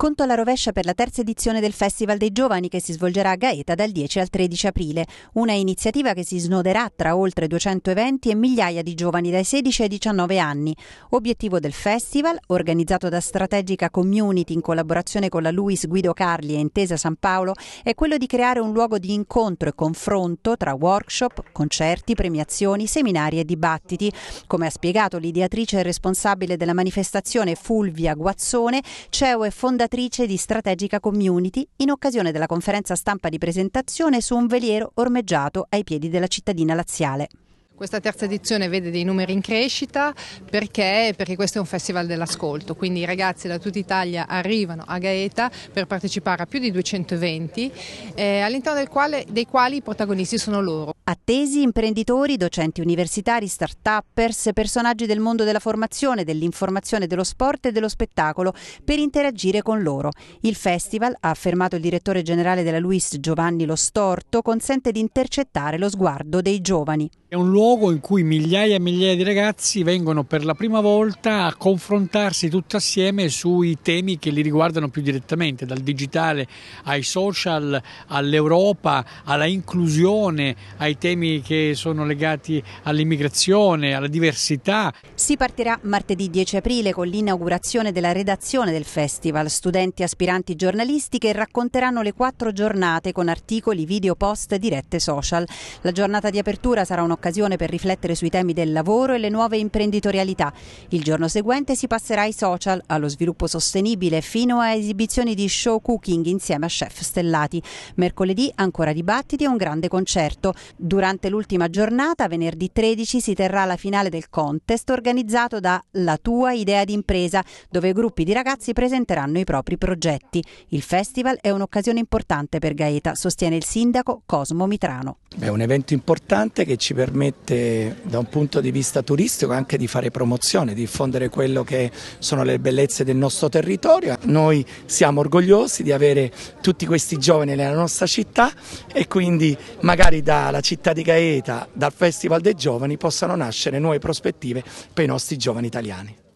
Conto alla rovescia per la terza edizione del Festival dei Giovani che si svolgerà a Gaeta dal 10 al 13 aprile, una iniziativa che si snoderà tra oltre 200 eventi e migliaia di giovani dai 16 ai 19 anni. Obiettivo del festival, organizzato da Strategica Community in collaborazione con la Luis Guido Carli e Intesa San Paolo, è quello di creare un luogo di incontro e confronto tra workshop, concerti, premiazioni, seminari e dibattiti. Come ha spiegato l'ideatrice e responsabile della manifestazione Fulvia Guazzone, CEO e fondatrice fondatrice di Strategica Community, in occasione della conferenza stampa di presentazione su un veliero ormeggiato ai piedi della cittadina laziale. Questa terza edizione vede dei numeri in crescita perché? perché? questo è un festival dell'ascolto, quindi i ragazzi da tutta Italia arrivano a Gaeta per partecipare a più di 220, eh, all'interno quale, dei quali i protagonisti sono loro. Attesi imprenditori, docenti universitari, start-uppers, personaggi del mondo della formazione, dell'informazione, dello sport e dello spettacolo per interagire con loro. Il festival, ha affermato il direttore generale della Luis Giovanni Lo Storto, consente di intercettare lo sguardo dei giovani. È un luogo in cui migliaia e migliaia di ragazzi vengono per la prima volta a confrontarsi tutti assieme sui temi che li riguardano più direttamente, dal digitale ai social, all'Europa, alla inclusione, ai temi che sono legati all'immigrazione, alla diversità. Si partirà martedì 10 aprile con l'inaugurazione della redazione del festival. Studenti, aspiranti, giornalisti che racconteranno le quattro giornate con articoli, video, post, dirette social. La giornata di apertura sarà un'occasione per riflettere sui temi del lavoro e le nuove imprenditorialità. Il giorno seguente si passerà ai social, allo sviluppo sostenibile, fino a esibizioni di show cooking insieme a chef stellati. Mercoledì ancora dibattiti e un grande concerto. Durante l'ultima giornata, venerdì 13, si terrà la finale del contest organizzato da La Tua Idea d'impresa, dove gruppi di ragazzi presenteranno i propri progetti. Il festival è un'occasione importante per Gaeta, sostiene il sindaco Cosmo Mitrano. È un evento importante che ci permette, da un punto di vista turistico, anche di fare promozione, di diffondere quello che sono le bellezze del nostro territorio. Noi siamo orgogliosi di avere tutti questi giovani nella nostra città e quindi magari dalla città città di Gaeta, dal Festival dei Giovani, possano nascere nuove prospettive per i nostri giovani italiani.